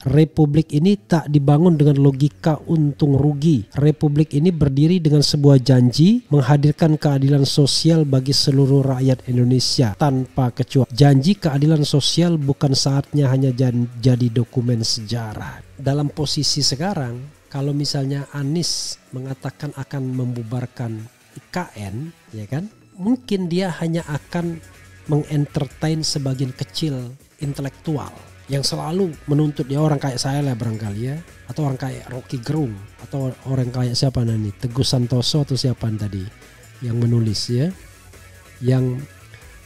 Republik ini tak dibangun dengan logika untung rugi. Republik ini berdiri dengan sebuah janji menghadirkan keadilan sosial bagi seluruh rakyat Indonesia tanpa kecuali. Janji keadilan sosial bukan saatnya hanya jadi dokumen sejarah. Dalam posisi sekarang, kalau misalnya Anies mengatakan akan membubarkan IKN, ya kan? Mungkin dia hanya akan mengentertain sebagian kecil intelektual yang selalu menuntut dia orang kayak saya lah barangkali ya atau orang kayak Rocky Gerung atau orang kayak siapa nanti Teguh Santoso atau siapa tadi yang menulis ya yang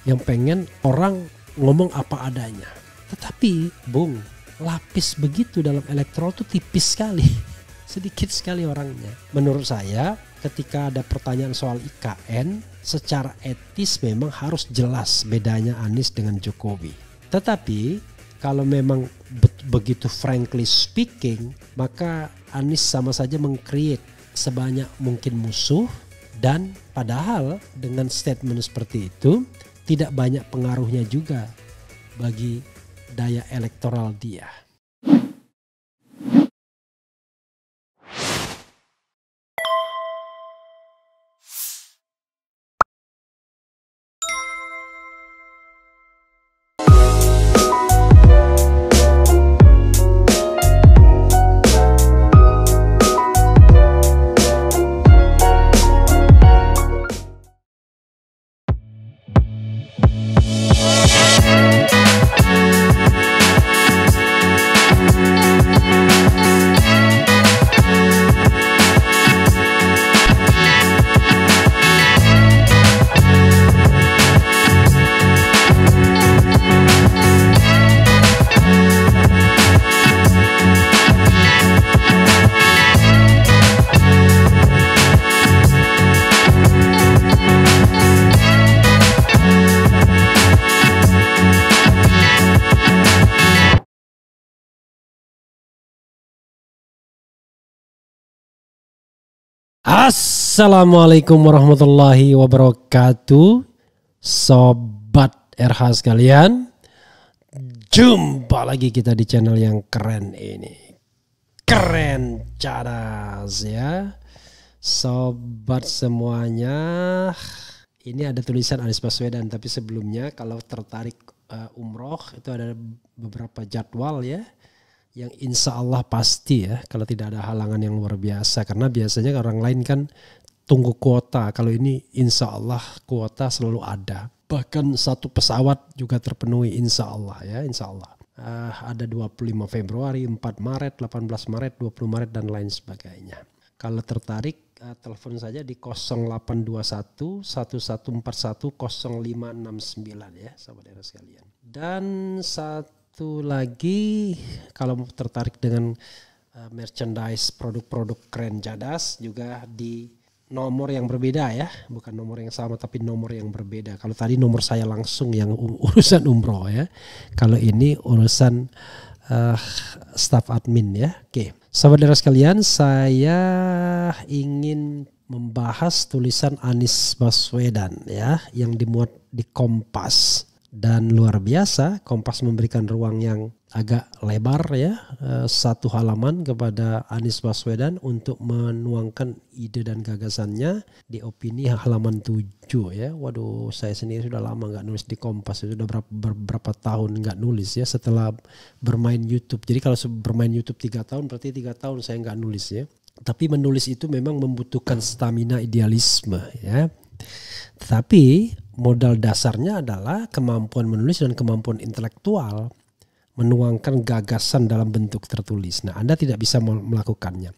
yang pengen orang ngomong apa adanya tetapi bung lapis begitu dalam elektrol tuh tipis sekali sedikit sekali orangnya menurut saya ketika ada pertanyaan soal IKN secara etis memang harus jelas bedanya Anies dengan Jokowi tetapi kalau memang be begitu frankly speaking, maka Anies sama saja mengcreate sebanyak mungkin musuh dan padahal dengan statement seperti itu tidak banyak pengaruhnya juga bagi daya elektoral dia. Assalamualaikum warahmatullahi wabarakatuh Sobat RH sekalian Jumpa lagi kita di channel yang keren ini Keren caras ya Sobat semuanya Ini ada tulisan Anies Baswedan Tapi sebelumnya kalau tertarik uh, umroh itu ada beberapa jadwal ya yang insya Allah pasti ya kalau tidak ada halangan yang luar biasa karena biasanya orang lain kan tunggu kuota kalau ini insya Allah kuota selalu ada bahkan satu pesawat juga terpenuhi insya Allah ya insya Allah uh, ada 25 Februari 4 Maret 18 Maret 20 Maret dan lain sebagainya kalau tertarik uh, telepon saja di 0821 1141 0569 ya sahabat daerah sekalian dan satu satu lagi kalau tertarik dengan uh, merchandise produk-produk keren Jadas juga di nomor yang berbeda ya, bukan nomor yang sama tapi nomor yang berbeda. Kalau tadi nomor saya langsung yang urusan umroh ya, kalau ini urusan uh, staff admin ya. Oke, saudara sekalian, saya ingin membahas tulisan Anies Baswedan ya yang dimuat di Kompas dan luar biasa Kompas memberikan ruang yang agak lebar ya eh, satu halaman kepada Anies Baswedan untuk menuangkan ide dan gagasannya di opini halaman 7 ya. Waduh, saya sendiri sudah lama nggak nulis di Kompas, itu ya. sudah berapa, berapa tahun nggak nulis ya setelah bermain YouTube. Jadi kalau bermain YouTube tiga tahun berarti tiga tahun saya nggak nulis ya. Tapi menulis itu memang membutuhkan stamina idealisme ya. Tapi modal dasarnya adalah kemampuan menulis dan kemampuan intelektual menuangkan gagasan dalam bentuk tertulis. Nah, Anda tidak bisa melakukannya.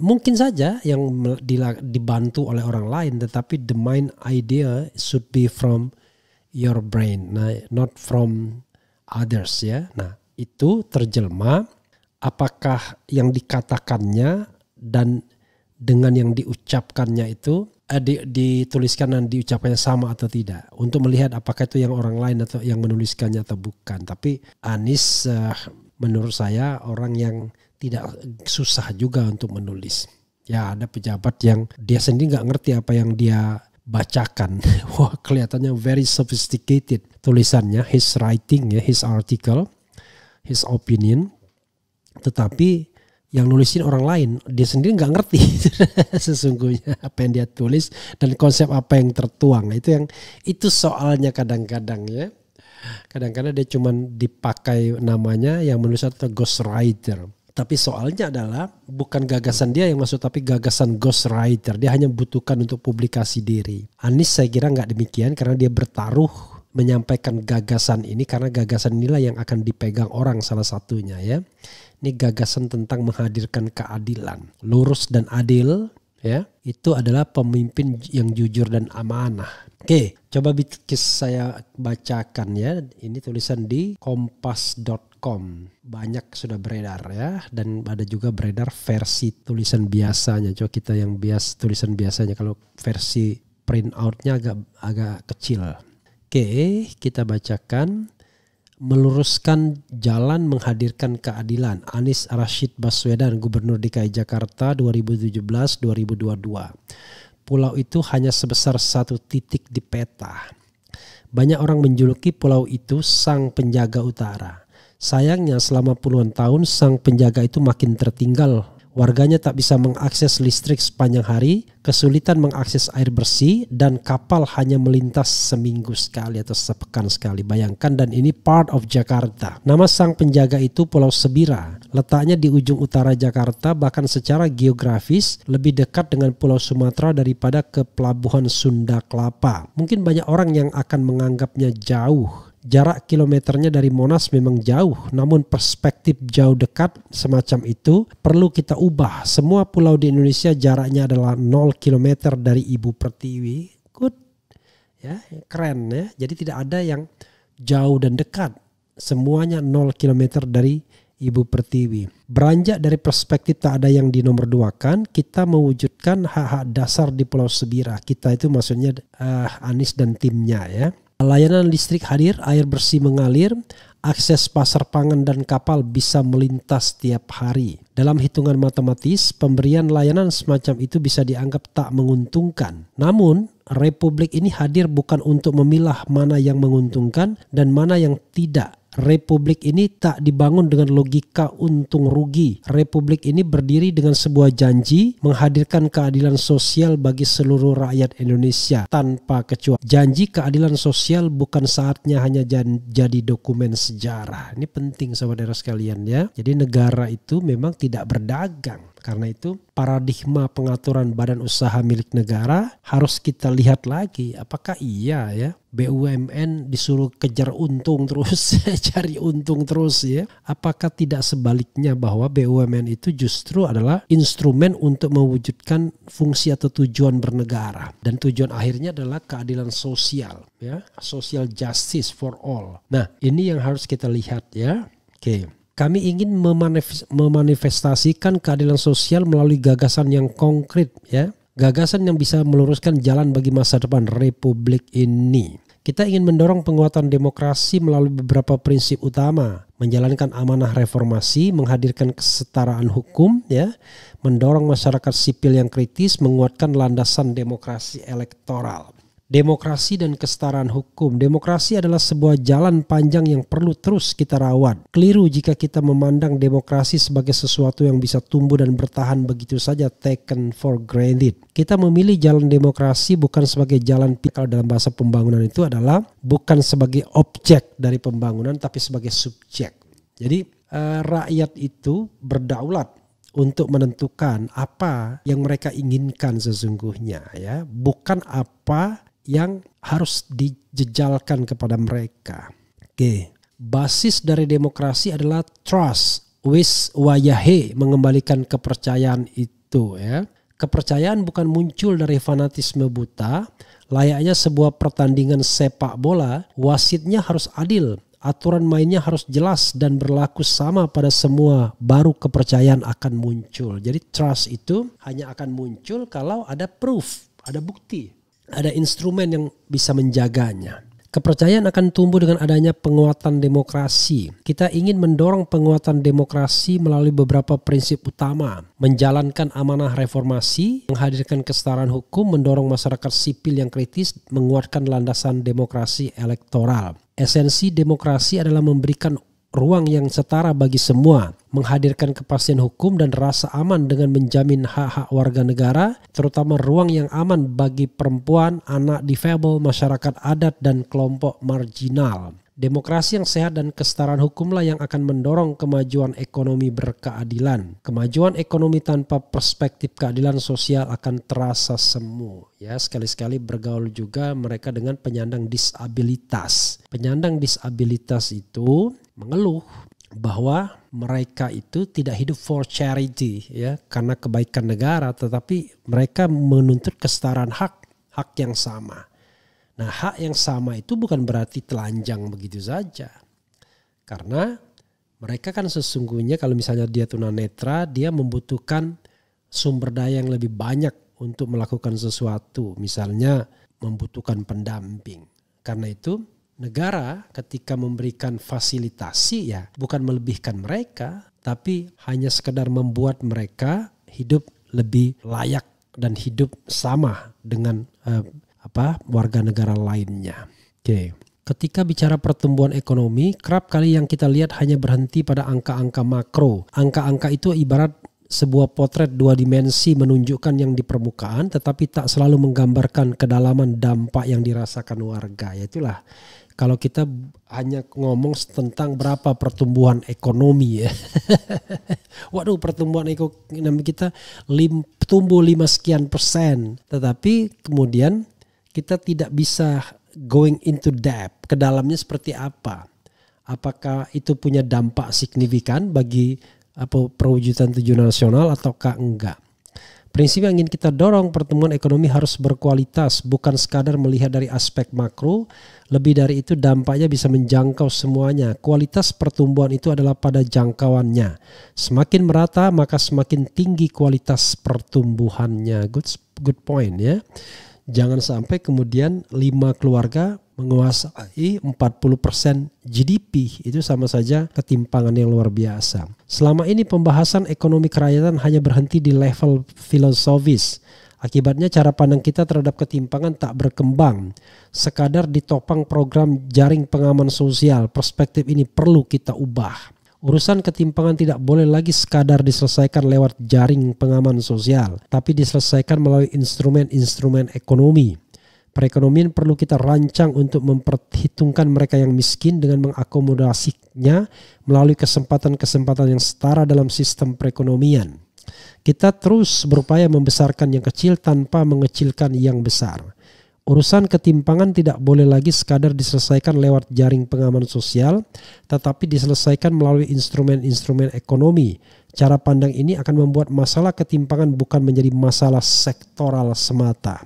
Mungkin saja yang dibantu oleh orang lain, tetapi the main idea should be from your brain, nah, not from others ya. Nah, itu terjelma apakah yang dikatakannya dan dengan yang diucapkannya itu Eh, di, dituliskan dan diucapkannya sama atau tidak untuk melihat apakah itu yang orang lain atau yang menuliskannya atau bukan tapi Anies uh, eh, menurut saya orang yang tidak susah juga untuk menulis ya ada pejabat yang dia sendiri nggak ngerti apa yang dia bacakan wah kelihatannya very sophisticated tulisannya his writing ya his article his opinion tetapi yang nulisin orang lain dia sendiri nggak ngerti sesungguhnya apa yang dia tulis dan konsep apa yang tertuang nah, itu yang itu soalnya kadang-kadang ya kadang-kadang dia cuman dipakai namanya yang menulis atau writer. tapi soalnya adalah bukan gagasan dia yang masuk tapi gagasan ghost writer. dia hanya butuhkan untuk publikasi diri Anis saya kira nggak demikian karena dia bertaruh menyampaikan gagasan ini karena gagasan inilah yang akan dipegang orang salah satunya ya ini gagasan tentang menghadirkan keadilan, lurus dan adil, ya. Itu adalah pemimpin yang jujur dan amanah. Oke, coba saya bacakan ya. Ini tulisan di kompas.com. Banyak sudah beredar ya dan ada juga beredar versi tulisan biasanya. Coba kita yang bias tulisan biasanya kalau versi print outnya agak agak kecil. Oke, kita bacakan meluruskan jalan menghadirkan keadilan. Anies Rashid Baswedan, Gubernur DKI Jakarta 2017-2022. Pulau itu hanya sebesar satu titik di peta. Banyak orang menjuluki pulau itu sang penjaga utara. Sayangnya selama puluhan tahun sang penjaga itu makin tertinggal Warganya tak bisa mengakses listrik sepanjang hari, kesulitan mengakses air bersih, dan kapal hanya melintas seminggu sekali atau sepekan sekali. Bayangkan dan ini part of Jakarta. Nama sang penjaga itu Pulau Sebira. Letaknya di ujung utara Jakarta bahkan secara geografis lebih dekat dengan Pulau Sumatera daripada ke Pelabuhan Sunda Kelapa. Mungkin banyak orang yang akan menganggapnya jauh Jarak kilometernya dari Monas memang jauh, namun perspektif jauh dekat semacam itu perlu kita ubah. Semua pulau di Indonesia jaraknya adalah 0 km dari Ibu Pertiwi. Good. Ya, keren ya. Jadi tidak ada yang jauh dan dekat. Semuanya 0 km dari Ibu Pertiwi. Beranjak dari perspektif tak ada yang dinomorduakan, kita mewujudkan hak-hak dasar di Pulau Sebira. Kita itu maksudnya uh, eh, Anies dan timnya ya Layanan listrik hadir, air bersih mengalir, akses pasar pangan dan kapal bisa melintas setiap hari. Dalam hitungan matematis, pemberian layanan semacam itu bisa dianggap tak menguntungkan. Namun, republik ini hadir bukan untuk memilah mana yang menguntungkan dan mana yang tidak Republik ini tak dibangun dengan logika untung rugi. Republik ini berdiri dengan sebuah janji menghadirkan keadilan sosial bagi seluruh rakyat Indonesia tanpa kecuali. Janji keadilan sosial bukan saatnya hanya jadi dokumen sejarah. Ini penting saudara sekalian ya. Jadi negara itu memang tidak berdagang karena itu paradigma pengaturan badan usaha milik negara harus kita lihat lagi apakah iya ya BUMN disuruh kejar untung terus, cari untung terus ya. Apakah tidak sebaliknya bahwa BUMN itu justru adalah instrumen untuk mewujudkan fungsi atau tujuan bernegara dan tujuan akhirnya adalah keadilan sosial ya, social justice for all. Nah, ini yang harus kita lihat ya. Oke. Okay. Kami ingin memanifestasikan keadilan sosial melalui gagasan yang konkret ya. Gagasan yang bisa meluruskan jalan bagi masa depan republik ini. Kita ingin mendorong penguatan demokrasi melalui beberapa prinsip utama, menjalankan amanah reformasi, menghadirkan kesetaraan hukum, ya, mendorong masyarakat sipil yang kritis, menguatkan landasan demokrasi elektoral demokrasi dan kesetaraan hukum. Demokrasi adalah sebuah jalan panjang yang perlu terus kita rawat. Keliru jika kita memandang demokrasi sebagai sesuatu yang bisa tumbuh dan bertahan begitu saja taken for granted. Kita memilih jalan demokrasi bukan sebagai jalan pikal dalam bahasa pembangunan itu adalah bukan sebagai objek dari pembangunan tapi sebagai subjek. Jadi eh, rakyat itu berdaulat untuk menentukan apa yang mereka inginkan sesungguhnya ya bukan apa yang harus dijejalkan kepada mereka. Oke, basis dari demokrasi adalah trust. Wis wayahe mengembalikan kepercayaan itu ya. Kepercayaan bukan muncul dari fanatisme buta, layaknya sebuah pertandingan sepak bola, wasitnya harus adil, aturan mainnya harus jelas dan berlaku sama pada semua, baru kepercayaan akan muncul. Jadi trust itu hanya akan muncul kalau ada proof, ada bukti ada instrumen yang bisa menjaganya. Kepercayaan akan tumbuh dengan adanya penguatan demokrasi. Kita ingin mendorong penguatan demokrasi melalui beberapa prinsip utama. Menjalankan amanah reformasi, menghadirkan kesetaraan hukum, mendorong masyarakat sipil yang kritis, menguatkan landasan demokrasi elektoral. Esensi demokrasi adalah memberikan ruang yang setara bagi semua menghadirkan kepastian hukum dan rasa aman dengan menjamin hak-hak warga negara, terutama ruang yang aman bagi perempuan, anak difabel, masyarakat adat, dan kelompok marginal. Demokrasi yang sehat dan kesetaraan hukumlah yang akan mendorong kemajuan ekonomi berkeadilan. Kemajuan ekonomi tanpa perspektif keadilan sosial akan terasa semu. Ya, sekali-sekali bergaul juga mereka dengan penyandang disabilitas. Penyandang disabilitas itu mengeluh, bahwa mereka itu tidak hidup for charity ya karena kebaikan negara tetapi mereka menuntut kesetaraan hak hak yang sama. Nah, hak yang sama itu bukan berarti telanjang begitu saja. Karena mereka kan sesungguhnya kalau misalnya dia tunanetra, dia membutuhkan sumber daya yang lebih banyak untuk melakukan sesuatu, misalnya membutuhkan pendamping. Karena itu negara ketika memberikan fasilitasi ya bukan melebihkan mereka tapi hanya sekedar membuat mereka hidup lebih layak dan hidup sama dengan eh, apa warga negara lainnya. Oke. Okay. Ketika bicara pertumbuhan ekonomi, kerap kali yang kita lihat hanya berhenti pada angka-angka makro. Angka-angka itu ibarat sebuah potret dua dimensi menunjukkan yang di permukaan tetapi tak selalu menggambarkan kedalaman dampak yang dirasakan warga. Yaitulah kalau kita hanya ngomong tentang berapa pertumbuhan ekonomi ya. Waduh pertumbuhan ekonomi kita lim, tumbuh lima sekian persen. Tetapi kemudian kita tidak bisa going into depth kedalamnya seperti apa. Apakah itu punya dampak signifikan bagi apa perwujudan tujuan nasional atau enggak. Prinsip yang ingin kita dorong pertemuan ekonomi harus berkualitas, bukan sekadar melihat dari aspek makro. Lebih dari itu dampaknya bisa menjangkau semuanya. Kualitas pertumbuhan itu adalah pada jangkauannya. Semakin merata maka semakin tinggi kualitas pertumbuhannya. Good good point ya. Jangan sampai kemudian lima keluarga menguasai 40% GDP itu sama saja ketimpangan yang luar biasa. Selama ini pembahasan ekonomi kerakyatan hanya berhenti di level filosofis. Akibatnya cara pandang kita terhadap ketimpangan tak berkembang. Sekadar ditopang program jaring pengaman sosial, perspektif ini perlu kita ubah. Urusan ketimpangan tidak boleh lagi sekadar diselesaikan lewat jaring pengaman sosial, tapi diselesaikan melalui instrumen-instrumen ekonomi. Perekonomian perlu kita rancang untuk memperhitungkan mereka yang miskin dengan mengakomodasinya melalui kesempatan-kesempatan yang setara dalam sistem perekonomian. Kita terus berupaya membesarkan yang kecil tanpa mengecilkan yang besar. Urusan ketimpangan tidak boleh lagi sekadar diselesaikan lewat jaring pengaman sosial, tetapi diselesaikan melalui instrumen-instrumen ekonomi. Cara pandang ini akan membuat masalah ketimpangan bukan menjadi masalah sektoral semata.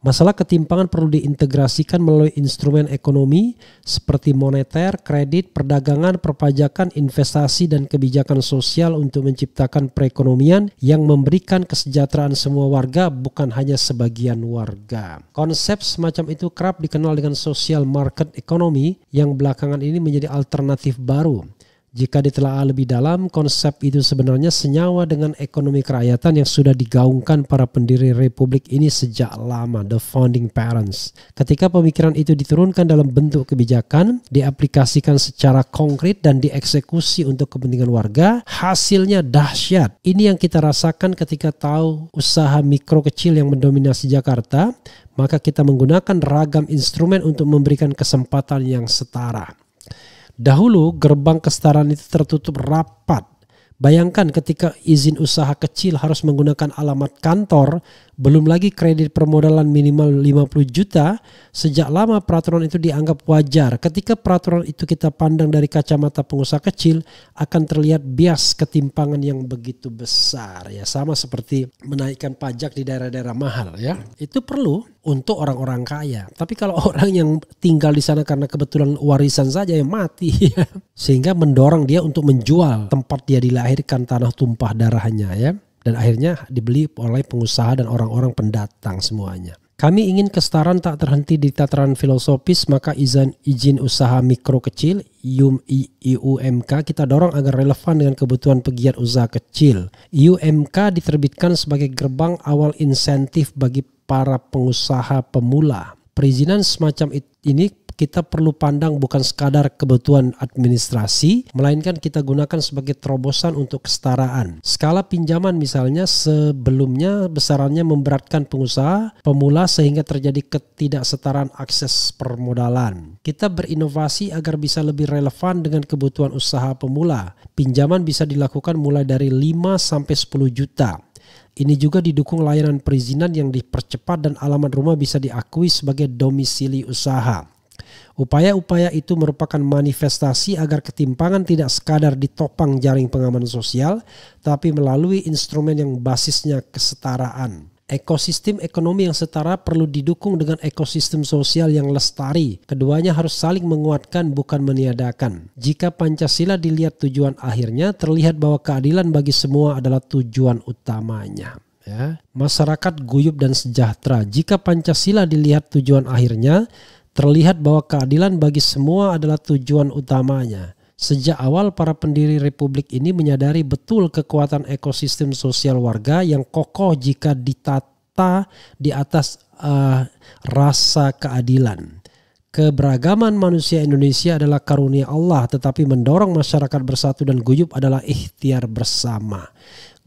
Masalah ketimpangan perlu diintegrasikan melalui instrumen ekonomi seperti moneter, kredit, perdagangan, perpajakan, investasi, dan kebijakan sosial untuk menciptakan perekonomian yang memberikan kesejahteraan semua warga bukan hanya sebagian warga. Konsep semacam itu kerap dikenal dengan social market economy yang belakangan ini menjadi alternatif baru jika ditelaah lebih dalam, konsep itu sebenarnya senyawa dengan ekonomi kerakyatan yang sudah digaungkan para pendiri republik ini sejak lama, the founding parents. Ketika pemikiran itu diturunkan dalam bentuk kebijakan, diaplikasikan secara konkret dan dieksekusi untuk kepentingan warga, hasilnya dahsyat. Ini yang kita rasakan ketika tahu usaha mikro kecil yang mendominasi Jakarta, maka kita menggunakan ragam instrumen untuk memberikan kesempatan yang setara. Dahulu gerbang kesetaraan itu tertutup rapat Bayangkan ketika izin usaha kecil harus menggunakan alamat kantor, belum lagi kredit permodalan minimal 50 juta, sejak lama peraturan itu dianggap wajar. Ketika peraturan itu kita pandang dari kacamata pengusaha kecil, akan terlihat bias ketimpangan yang begitu besar ya, sama seperti menaikkan pajak di daerah-daerah mahal ya. Itu perlu untuk orang-orang kaya. Tapi kalau orang yang tinggal di sana karena kebetulan warisan saja yang mati ya, sehingga mendorong dia untuk menjual tempat dia dilahirkan melahirkan tanah tumpah darahnya ya dan akhirnya dibeli oleh pengusaha dan orang-orang pendatang semuanya. Kami ingin kesetaraan tak terhenti di tataran filosofis, maka izin, izin usaha mikro kecil IUM, IUMK kita dorong agar relevan dengan kebutuhan pegiat usaha kecil. IUMK diterbitkan sebagai gerbang awal insentif bagi para pengusaha pemula. Perizinan semacam itu ini kita perlu pandang bukan sekadar kebutuhan administrasi, melainkan kita gunakan sebagai terobosan untuk kesetaraan. Skala pinjaman misalnya sebelumnya besarannya memberatkan pengusaha pemula sehingga terjadi ketidaksetaraan akses permodalan. Kita berinovasi agar bisa lebih relevan dengan kebutuhan usaha pemula. Pinjaman bisa dilakukan mulai dari 5 sampai 10 juta ini juga didukung layanan perizinan yang dipercepat dan alamat rumah bisa diakui sebagai domisili usaha. Upaya-upaya itu merupakan manifestasi agar ketimpangan tidak sekadar ditopang jaring pengaman sosial, tapi melalui instrumen yang basisnya kesetaraan. Ekosistem ekonomi yang setara perlu didukung dengan ekosistem sosial yang lestari. Keduanya harus saling menguatkan bukan meniadakan. Jika Pancasila dilihat tujuan akhirnya, terlihat bahwa keadilan bagi semua adalah tujuan utamanya. Ya. Masyarakat guyub dan sejahtera. Jika Pancasila dilihat tujuan akhirnya, terlihat bahwa keadilan bagi semua adalah tujuan utamanya. Sejak awal para pendiri republik ini menyadari betul kekuatan ekosistem sosial warga yang kokoh jika ditata di atas uh, rasa keadilan. Keberagaman manusia Indonesia adalah karunia Allah, tetapi mendorong masyarakat bersatu dan guyup adalah ikhtiar bersama.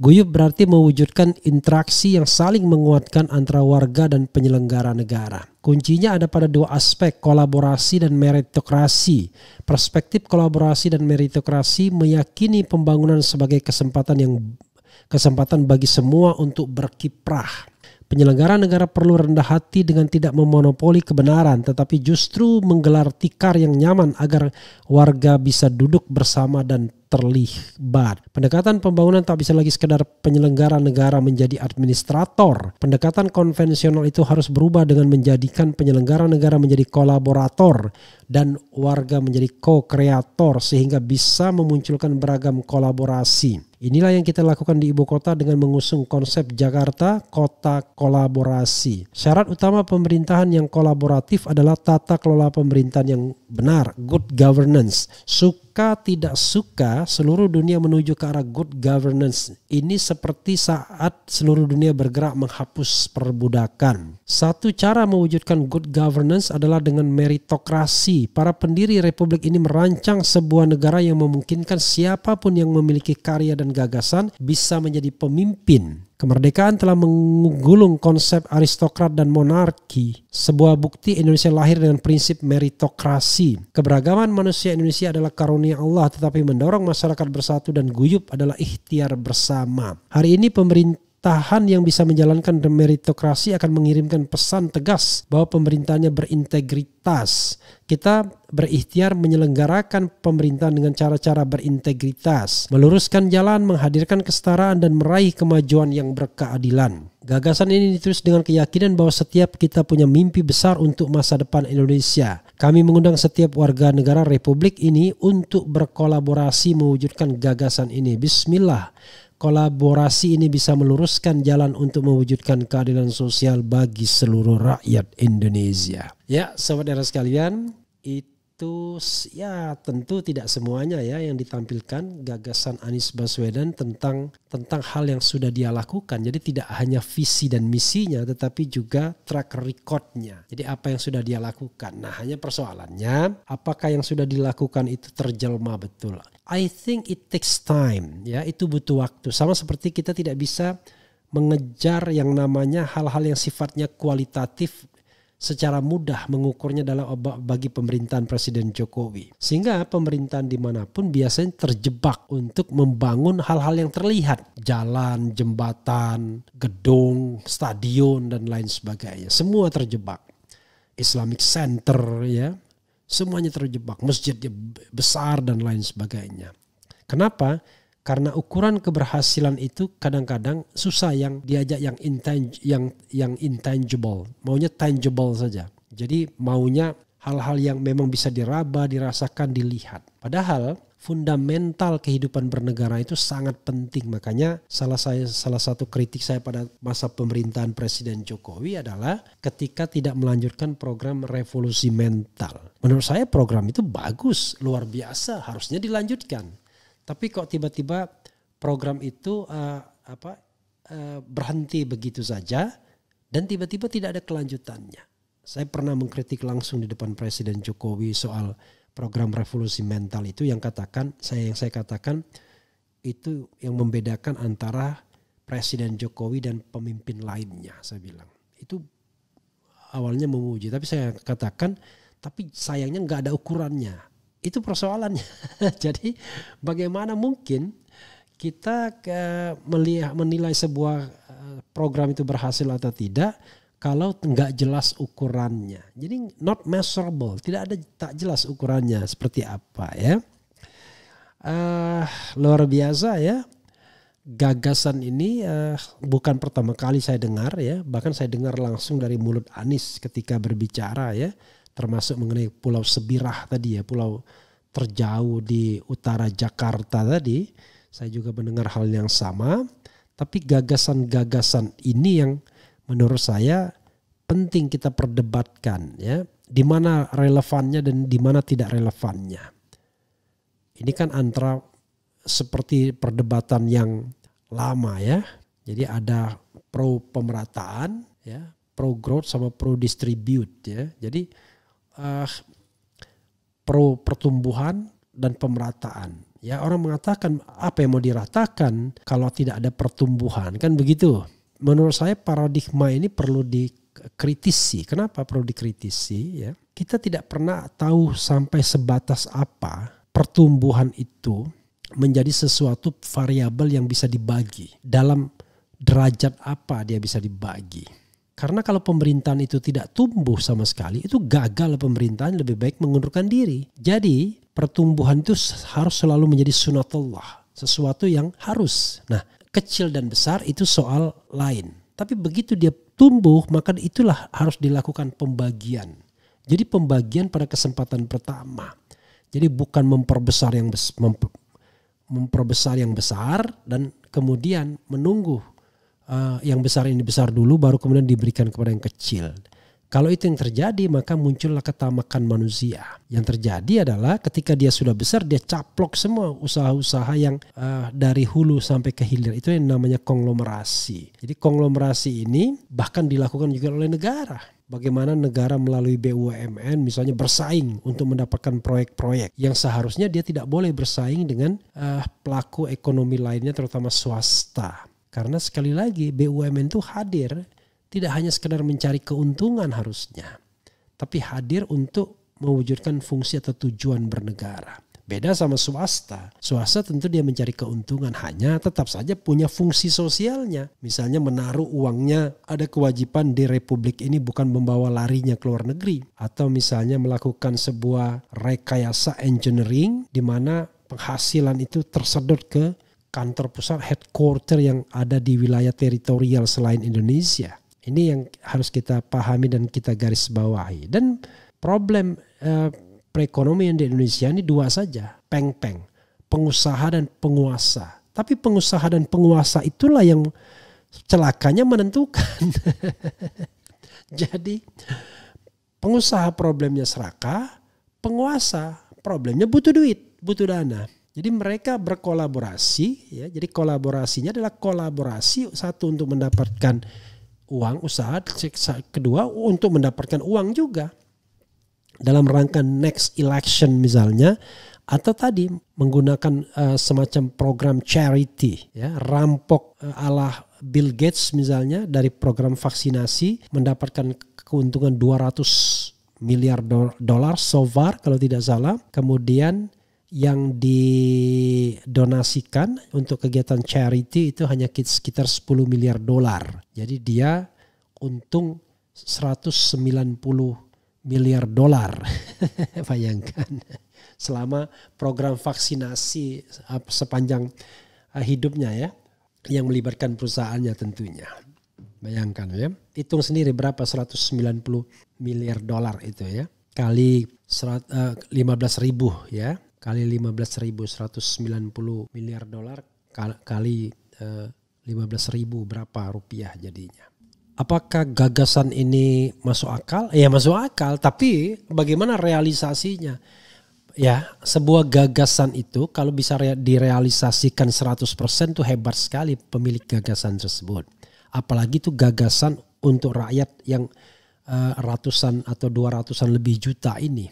Guyup berarti mewujudkan interaksi yang saling menguatkan antara warga dan penyelenggara negara. Kuncinya ada pada dua aspek, kolaborasi dan meritokrasi. Perspektif kolaborasi dan meritokrasi meyakini pembangunan sebagai kesempatan yang kesempatan bagi semua untuk berkiprah. Penyelenggara negara perlu rendah hati dengan tidak memonopoli kebenaran, tetapi justru menggelar tikar yang nyaman agar warga bisa duduk bersama dan terlibat. Pendekatan pembangunan tak bisa lagi sekedar penyelenggara negara menjadi administrator. Pendekatan konvensional itu harus berubah dengan menjadikan penyelenggara negara menjadi kolaborator dan warga menjadi co-kreator sehingga bisa memunculkan beragam kolaborasi. Inilah yang kita lakukan di ibu kota dengan mengusung konsep Jakarta Kota Kolaborasi. Syarat utama pemerintahan yang kolaboratif adalah tata kelola pemerintahan yang benar, good governance, suku suka tidak suka seluruh dunia menuju ke arah good governance. Ini seperti saat seluruh dunia bergerak menghapus perbudakan. Satu cara mewujudkan good governance adalah dengan meritokrasi. Para pendiri republik ini merancang sebuah negara yang memungkinkan siapapun yang memiliki karya dan gagasan bisa menjadi pemimpin. Kemerdekaan telah menggulung konsep aristokrat dan monarki. Sebuah bukti Indonesia lahir dengan prinsip meritokrasi. Keberagaman manusia Indonesia adalah karunia Allah, tetapi mendorong masyarakat bersatu dan guyup adalah ikhtiar bersama. Hari ini pemerintah tahan yang bisa menjalankan meritokrasi akan mengirimkan pesan tegas bahwa pemerintahnya berintegritas. Kita berikhtiar menyelenggarakan pemerintahan dengan cara-cara berintegritas, meluruskan jalan, menghadirkan kesetaraan dan meraih kemajuan yang berkeadilan. Gagasan ini ditulis dengan keyakinan bahwa setiap kita punya mimpi besar untuk masa depan Indonesia. Kami mengundang setiap warga negara Republik ini untuk berkolaborasi mewujudkan gagasan ini. Bismillah kolaborasi ini bisa meluruskan jalan untuk mewujudkan keadilan sosial bagi seluruh rakyat Indonesia. Ya, saudara sekalian, itu ya tentu tidak semuanya ya yang ditampilkan gagasan Anies Baswedan tentang tentang hal yang sudah dia lakukan. Jadi tidak hanya visi dan misinya tetapi juga track recordnya. Jadi apa yang sudah dia lakukan. Nah, hanya persoalannya apakah yang sudah dilakukan itu terjelma betul I think it takes time ya itu butuh waktu sama seperti kita tidak bisa mengejar yang namanya hal-hal yang sifatnya kualitatif secara mudah mengukurnya dalam bagi pemerintahan Presiden Jokowi. Sehingga pemerintahan dimanapun biasanya terjebak untuk membangun hal-hal yang terlihat. Jalan, jembatan, gedung, stadion, dan lain sebagainya. Semua terjebak. Islamic Center ya Semuanya terjebak, masjidnya besar dan lain sebagainya. Kenapa? Karena ukuran keberhasilan itu kadang-kadang susah yang diajak yang intang yang yang intangible, maunya tangible saja. Jadi maunya hal-hal yang memang bisa diraba, dirasakan, dilihat. Padahal fundamental kehidupan bernegara itu sangat penting. Makanya salah saya salah satu kritik saya pada masa pemerintahan Presiden Jokowi adalah ketika tidak melanjutkan program revolusi mental. Menurut saya program itu bagus, luar biasa, harusnya dilanjutkan. Tapi kok tiba-tiba program itu uh, apa uh, berhenti begitu saja dan tiba-tiba tidak ada kelanjutannya. Saya pernah mengkritik langsung di depan Presiden Jokowi soal program revolusi mental itu yang katakan saya yang saya katakan itu yang membedakan antara Presiden Jokowi dan pemimpin lainnya saya bilang itu awalnya memuji tapi saya katakan tapi sayangnya nggak ada ukurannya itu persoalannya jadi bagaimana mungkin kita ke eh, melihat menilai sebuah eh, program itu berhasil atau tidak kalau nggak jelas ukurannya. Jadi not measurable, tidak ada tak jelas ukurannya seperti apa ya. Uh, luar biasa ya. Gagasan ini uh, bukan pertama kali saya dengar ya, bahkan saya dengar langsung dari mulut Anis ketika berbicara ya, termasuk mengenai Pulau Sebirah tadi ya, pulau terjauh di utara Jakarta tadi. Saya juga mendengar hal yang sama, tapi gagasan-gagasan ini yang menurut saya penting kita perdebatkan ya di mana relevannya dan di mana tidak relevannya. Ini kan antara seperti perdebatan yang lama ya. Jadi ada pro pemerataan ya, pro growth sama pro distribute ya. Jadi uh, pro pertumbuhan dan pemerataan. Ya orang mengatakan apa yang mau diratakan kalau tidak ada pertumbuhan kan begitu menurut saya paradigma ini perlu dikritisi. Kenapa perlu dikritisi? Ya, kita tidak pernah tahu sampai sebatas apa pertumbuhan itu menjadi sesuatu variabel yang bisa dibagi dalam derajat apa dia bisa dibagi. Karena kalau pemerintahan itu tidak tumbuh sama sekali, itu gagal pemerintahan lebih baik mengundurkan diri. Jadi pertumbuhan itu harus selalu menjadi sunatullah, sesuatu yang harus. Nah kecil dan besar itu soal lain. Tapi begitu dia tumbuh, maka itulah harus dilakukan pembagian. Jadi pembagian pada kesempatan pertama. Jadi bukan memperbesar yang bes, memper, memperbesar yang besar dan kemudian menunggu uh, yang besar ini besar dulu baru kemudian diberikan kepada yang kecil. Kalau itu yang terjadi, maka muncullah ketamakan manusia. Yang terjadi adalah ketika dia sudah besar, dia caplok semua usaha-usaha yang uh, dari hulu sampai ke hilir. Itu yang namanya konglomerasi. Jadi konglomerasi ini bahkan dilakukan juga oleh negara bagaimana negara melalui BUMN misalnya bersaing untuk mendapatkan proyek-proyek yang seharusnya dia tidak boleh bersaing dengan uh, pelaku ekonomi lainnya terutama swasta. Karena sekali lagi BUMN itu hadir tidak hanya sekedar mencari keuntungan harusnya, tapi hadir untuk mewujudkan fungsi atau tujuan bernegara. Beda sama swasta. Swasta tentu dia mencari keuntungan hanya tetap saja punya fungsi sosialnya. Misalnya menaruh uangnya ada kewajiban di republik ini bukan membawa larinya ke luar negeri. Atau misalnya melakukan sebuah rekayasa engineering di mana penghasilan itu tersedot ke kantor pusat headquarter yang ada di wilayah teritorial selain Indonesia. Ini yang harus kita pahami dan kita garis bawahi. Dan problem eh, perekonomian di Indonesia ini dua saja, peng-peng, pengusaha dan penguasa. Tapi pengusaha dan penguasa itulah yang celakanya menentukan. Jadi pengusaha problemnya serakah, penguasa problemnya butuh duit, butuh dana. Jadi mereka berkolaborasi ya. Jadi kolaborasinya adalah kolaborasi satu untuk mendapatkan uang usaha, kedua untuk mendapatkan uang juga dalam rangka next election misalnya atau tadi menggunakan uh, semacam program charity ya rampok uh, ala Bill Gates misalnya dari program vaksinasi mendapatkan keuntungan 200 miliar dolar so far kalau tidak salah kemudian yang didonasikan untuk kegiatan charity itu hanya sekitar 10 miliar dolar. Jadi dia untung 190 miliar dolar. Bayangkan selama program vaksinasi sepanjang eh, hidupnya ya yang melibatkan perusahaannya tentunya. Bayangkan ya. Hitung sendiri berapa 190 miliar dolar itu ya kali eh, lima belas 15 ribu ya kali 15.190 miliar dolar kali uh, eh, 15.000 berapa rupiah jadinya. Apakah gagasan ini masuk akal? Ya masuk akal, tapi bagaimana realisasinya? Ya, sebuah gagasan itu kalau bisa direalisasikan 100% itu hebat sekali pemilik gagasan tersebut. Apalagi itu gagasan untuk rakyat yang eh, ratusan atau dua ratusan lebih juta ini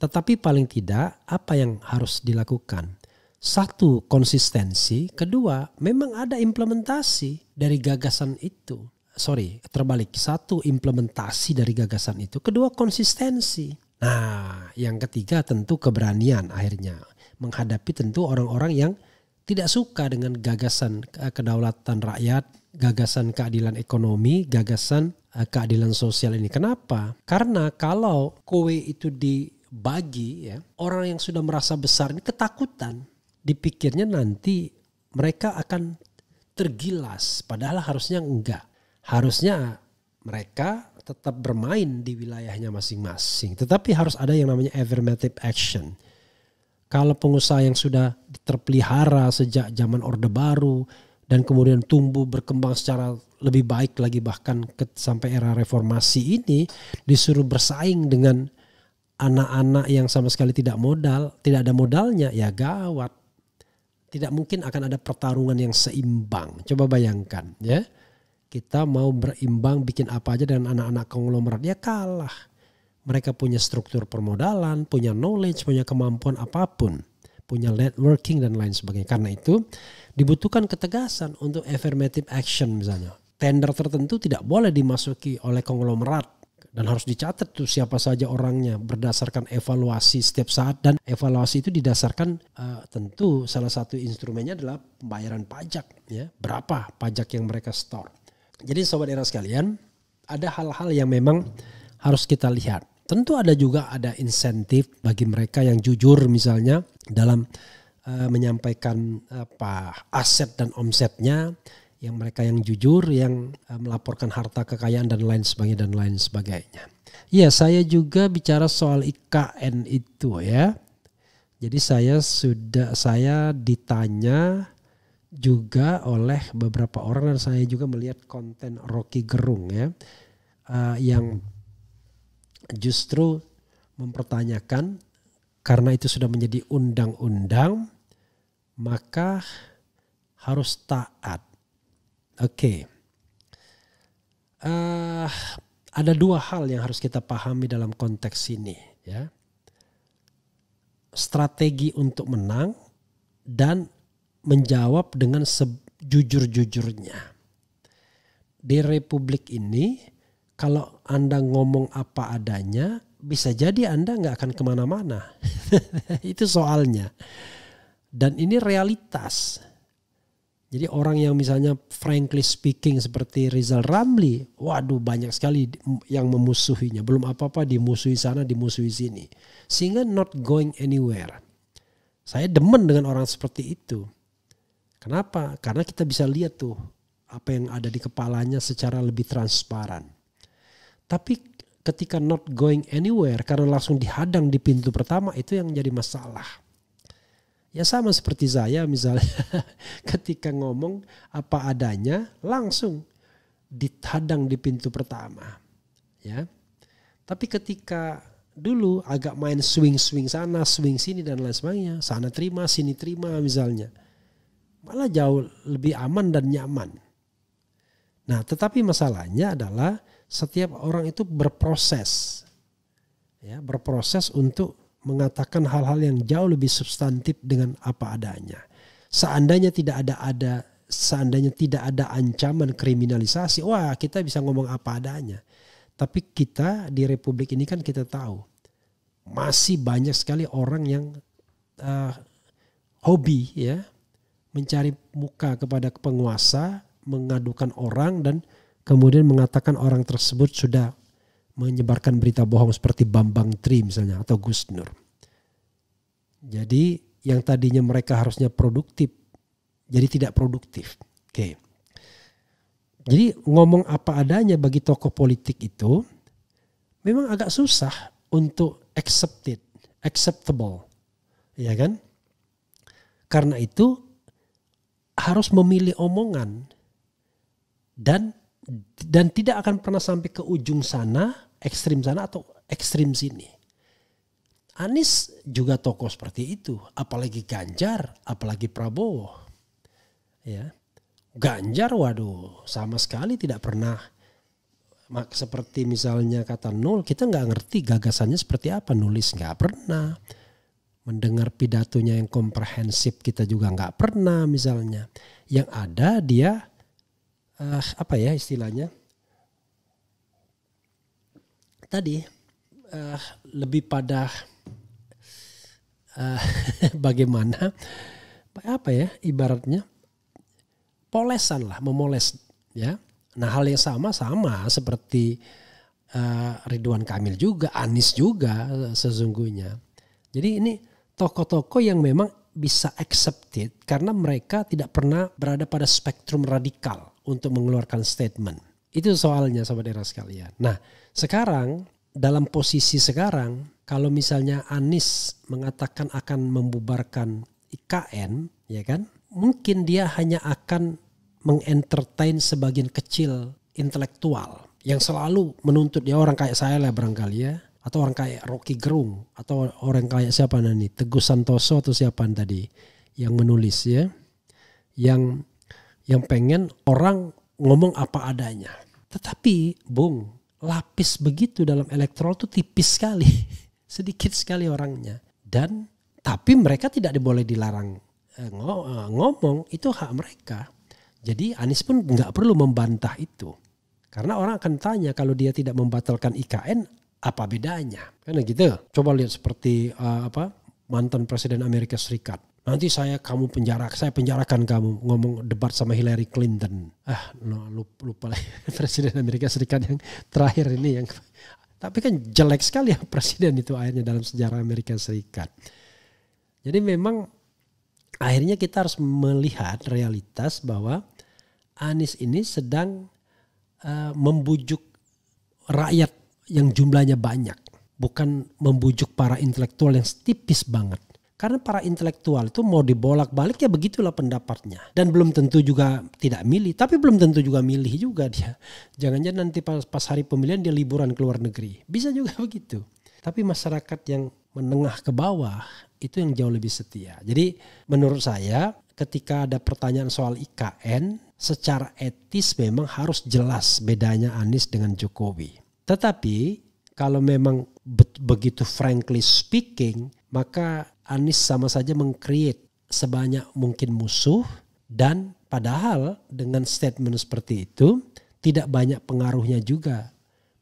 tetapi paling tidak apa yang harus dilakukan? Satu, konsistensi. Kedua, memang ada implementasi dari gagasan itu. Sorry, terbalik. Satu, implementasi dari gagasan itu. Kedua, konsistensi. Nah, yang ketiga tentu keberanian akhirnya. Menghadapi tentu orang-orang yang tidak suka dengan gagasan eh, kedaulatan rakyat, gagasan keadilan ekonomi, gagasan eh, keadilan sosial ini. Kenapa? Karena kalau kowe itu di bagi ya orang yang sudah merasa besar ini ketakutan dipikirnya nanti mereka akan tergilas padahal harusnya enggak harusnya mereka tetap bermain di wilayahnya masing-masing tetapi harus ada yang namanya affirmative action kalau pengusaha yang sudah terpelihara sejak zaman orde baru dan kemudian tumbuh berkembang secara lebih baik lagi bahkan ke, sampai era reformasi ini disuruh bersaing dengan anak-anak yang sama sekali tidak modal, tidak ada modalnya, ya gawat. Tidak mungkin akan ada pertarungan yang seimbang. Coba bayangkan ya. Kita mau berimbang bikin apa aja dengan anak-anak konglomerat, ya kalah. Mereka punya struktur permodalan, punya knowledge, punya kemampuan apapun. Punya networking dan lain sebagainya. Karena itu dibutuhkan ketegasan untuk affirmative action misalnya. Tender tertentu tidak boleh dimasuki oleh konglomerat dan harus dicatat tuh siapa saja orangnya berdasarkan evaluasi setiap saat dan evaluasi itu didasarkan uh, tentu salah satu instrumennya adalah pembayaran pajak ya berapa pajak yang mereka store jadi sobat era sekalian ada hal-hal yang memang harus kita lihat tentu ada juga ada insentif bagi mereka yang jujur misalnya dalam uh, menyampaikan eh, apa aset dan omsetnya yang mereka yang jujur yang eh, melaporkan harta kekayaan dan lain sebagainya dan lain sebagainya. Iya saya juga bicara soal IKN itu ya. Jadi saya sudah saya ditanya juga oleh beberapa orang dan saya juga melihat konten Rocky Gerung ya uh, yang justru mempertanyakan karena itu sudah menjadi undang-undang maka harus taat Oke. Okay. Uh, eh, ada dua hal yang harus kita pahami dalam konteks ini ya. Strategi untuk menang dan menjawab dengan sejujur-jujurnya. Di republik ini kalau Anda ngomong apa adanya bisa jadi Anda nggak akan kemana-mana. Itu soalnya. Dan ini realitas jadi orang yang misalnya frankly speaking seperti Rizal Ramli, waduh banyak sekali yang memusuhinya. Belum apa-apa dimusuhi sana, dimusuhi sini. Sehingga not going anywhere. Saya demen dengan orang seperti itu. Kenapa? Karena kita bisa lihat tuh apa yang ada di kepalanya secara lebih transparan. Tapi ketika not going anywhere karena langsung dihadang di pintu pertama itu yang jadi masalah. Ya sama seperti saya misalnya ketika ngomong apa adanya langsung ditadang di pintu pertama. Ya. Tapi ketika dulu agak main swing-swing sana, swing sini dan lain sebagainya, sana terima, sini terima misalnya. Malah jauh lebih aman dan nyaman. Nah, tetapi masalahnya adalah setiap orang itu berproses. Ya, berproses untuk mengatakan hal-hal yang jauh lebih substantif dengan apa adanya. Seandainya tidak ada ada seandainya tidak ada ancaman kriminalisasi, wah kita bisa ngomong apa adanya. Tapi kita di republik ini kan kita tahu masih banyak sekali orang yang uh, hobi ya mencari muka kepada penguasa, mengadukan orang dan kemudian mengatakan orang tersebut sudah menyebarkan berita bohong seperti Bambang Tri misalnya atau Gus Nur. Jadi yang tadinya mereka harusnya produktif jadi tidak produktif. Oke. Okay. Jadi ngomong apa adanya bagi tokoh politik itu memang agak susah untuk accepted, acceptable. Ya kan? Karena itu harus memilih omongan dan dan tidak akan pernah sampai ke ujung sana ekstrim sana atau ekstrim sini. Anies juga tokoh seperti itu, apalagi Ganjar, apalagi Prabowo. Ya. Ganjar waduh sama sekali tidak pernah mak seperti misalnya kata nol kita nggak ngerti gagasannya seperti apa nulis nggak pernah mendengar pidatonya yang komprehensif kita juga nggak pernah misalnya yang ada dia uh, apa ya istilahnya tadi uh, lebih pada uh, bagaimana apa ya ibaratnya polesan lah memoles ya nah hal yang sama sama seperti uh, Ridwan Kamil juga Anies juga sesungguhnya jadi ini tokoh-tokoh yang memang bisa accepted karena mereka tidak pernah berada pada spektrum radikal untuk mengeluarkan statement itu soalnya sama daerah sekalian. Nah, sekarang dalam posisi sekarang kalau misalnya Anies mengatakan akan membubarkan IKN, ya kan? Mungkin dia hanya akan mengentertain sebagian kecil intelektual yang selalu menuntut ya orang kayak saya lah barangkali ya atau orang kayak Rocky Gerung atau orang kayak siapa nanti Teguh Santoso atau siapa tadi yang menulis ya yang yang pengen orang ngomong apa adanya. Tetapi, Bung, lapis begitu dalam elektoral itu tipis sekali. Sedikit sekali orangnya. Dan tapi mereka tidak boleh dilarang eh, eh, ngomong, itu hak mereka. Jadi Anies pun nggak perlu membantah itu. Karena orang akan tanya kalau dia tidak membatalkan IKN apa bedanya? Karena gitu. Coba lihat seperti uh, apa mantan presiden Amerika Serikat nanti saya kamu penjara saya penjarakan kamu ngomong debat sama Hillary Clinton ah no, lupa, lupa lah presiden Amerika Serikat yang terakhir ini yang tapi kan jelek sekali ya presiden itu akhirnya dalam sejarah Amerika Serikat jadi memang akhirnya kita harus melihat realitas bahwa Anies ini sedang uh, membujuk rakyat yang jumlahnya banyak bukan membujuk para intelektual yang tipis banget karena para intelektual itu mau dibolak-balik ya begitulah pendapatnya. Dan belum tentu juga tidak milih, tapi belum tentu juga milih juga dia. Jangan-jangan nanti pas, pas hari pemilihan dia liburan ke luar negeri. Bisa juga begitu. Tapi masyarakat yang menengah ke bawah itu yang jauh lebih setia. Jadi menurut saya ketika ada pertanyaan soal IKN, secara etis memang harus jelas bedanya Anies dengan Jokowi. Tetapi kalau memang begitu frankly speaking, maka Anies sama saja mengcreate sebanyak mungkin musuh dan padahal dengan statement seperti itu tidak banyak pengaruhnya juga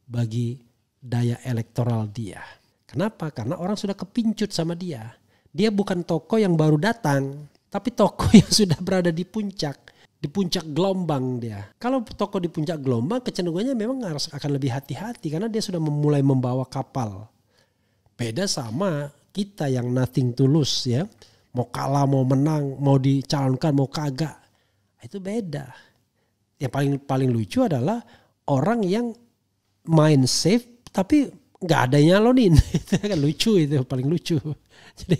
bagi daya elektoral dia. Kenapa? Karena orang sudah kepincut sama dia. Dia bukan toko yang baru datang, tapi toko yang sudah berada di puncak di puncak gelombang dia. Kalau toko di puncak gelombang kecenderungannya memang harus akan lebih hati-hati karena dia sudah memulai membawa kapal. Beda sama kita yang nothing tulus ya mau kalah mau menang mau dicalonkan mau kagak itu beda yang paling paling lucu adalah orang yang main safe tapi nggak ada nyalonin itu kan lucu itu paling lucu jadi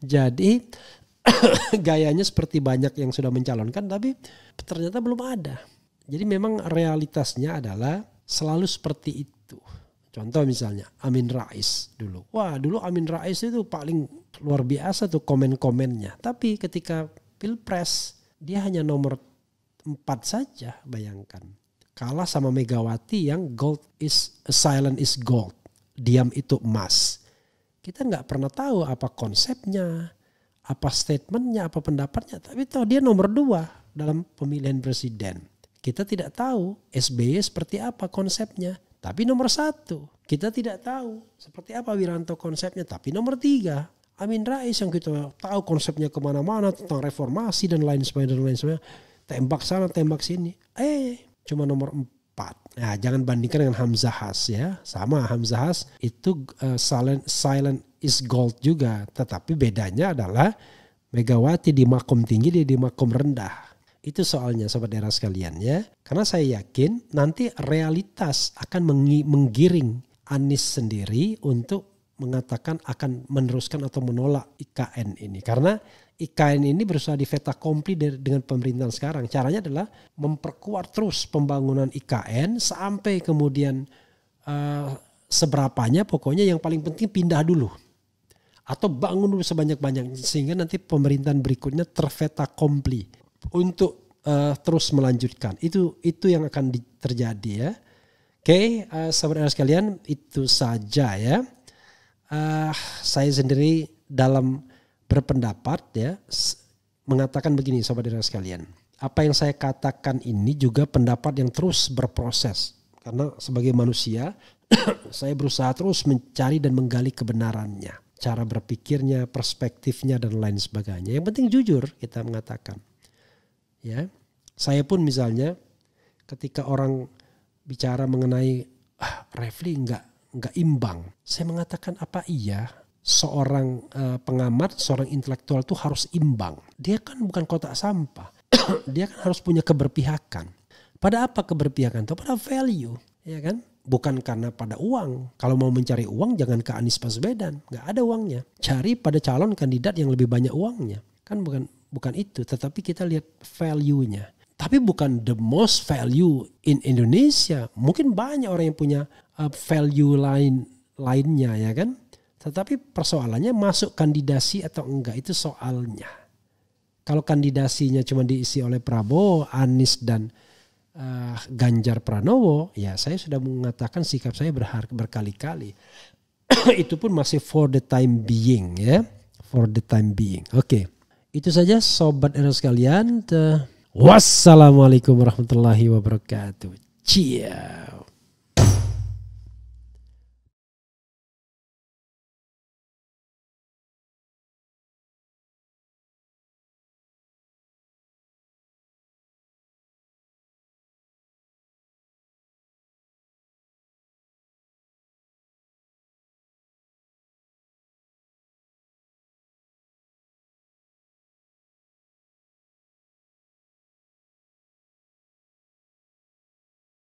jadi gayanya seperti banyak yang sudah mencalonkan tapi ternyata belum ada jadi memang realitasnya adalah selalu seperti itu Contoh misalnya Amin Rais dulu. Wah dulu Amin Rais itu paling luar biasa tuh komen-komennya. Tapi ketika Pilpres dia hanya nomor 4 saja bayangkan. Kalah sama Megawati yang gold is silent is gold. Diam itu emas. Kita nggak pernah tahu apa konsepnya, apa statementnya, apa pendapatnya. Tapi tahu dia nomor dua dalam pemilihan presiden. Kita tidak tahu SBY seperti apa konsepnya tapi nomor satu, kita tidak tahu seperti apa Wiranto konsepnya. Tapi nomor tiga, Amin Rais yang kita tahu konsepnya kemana-mana tentang reformasi dan lain sebagainya dan lain sebagainya. Tembak sana, tembak sini. Eh, cuma nomor empat. Nah, jangan bandingkan dengan Hamzah Has ya. Sama Hamzah Has itu uh, silent, silent is gold juga. Tetapi bedanya adalah Megawati di makom tinggi, dia di makom rendah itu soalnya sobat daerah sekalian ya. Karena saya yakin nanti realitas akan menggiring Anies sendiri untuk mengatakan akan meneruskan atau menolak IKN ini. Karena IKN ini berusaha diveta kompli dengan pemerintahan sekarang. Caranya adalah memperkuat terus pembangunan IKN sampai kemudian uh, seberapanya pokoknya yang paling penting pindah dulu atau bangun dulu sebanyak banyak sehingga nanti pemerintahan berikutnya terveta kompli untuk uh, terus melanjutkan. Itu itu yang akan di, terjadi ya. Oke, okay, uh, sahabat sekalian, itu saja ya. Uh, saya sendiri dalam berpendapat ya mengatakan begini sahabat saudara sekalian. Apa yang saya katakan ini juga pendapat yang terus berproses. Karena sebagai manusia saya berusaha terus mencari dan menggali kebenarannya. Cara berpikirnya, perspektifnya dan lain sebagainya. Yang penting jujur kita mengatakan. Ya, saya pun misalnya ketika orang bicara mengenai ah, Refli nggak nggak imbang, saya mengatakan apa iya seorang uh, pengamat, seorang intelektual itu harus imbang. Dia kan bukan kotak sampah, dia kan harus punya keberpihakan. Pada apa keberpihakan? Itu pada value, ya kan? bukan karena pada uang. Kalau mau mencari uang jangan ke Anies Baswedan, nggak ada uangnya. Cari pada calon kandidat yang lebih banyak uangnya. Kan bukan bukan itu, tetapi kita lihat value-nya. Tapi bukan the most value in Indonesia. Mungkin banyak orang yang punya uh, value lain lainnya ya kan. Tetapi persoalannya masuk kandidasi atau enggak itu soalnya. Kalau kandidasinya cuma diisi oleh Prabowo, Anies dan uh, Ganjar Pranowo, ya saya sudah mengatakan sikap saya berkali-kali. itu pun masih for the time being ya, for the time being. Oke. Okay. Itu saja sobat Eros sekalian. Wassalamualaikum warahmatullahi wabarakatuh. Ciao.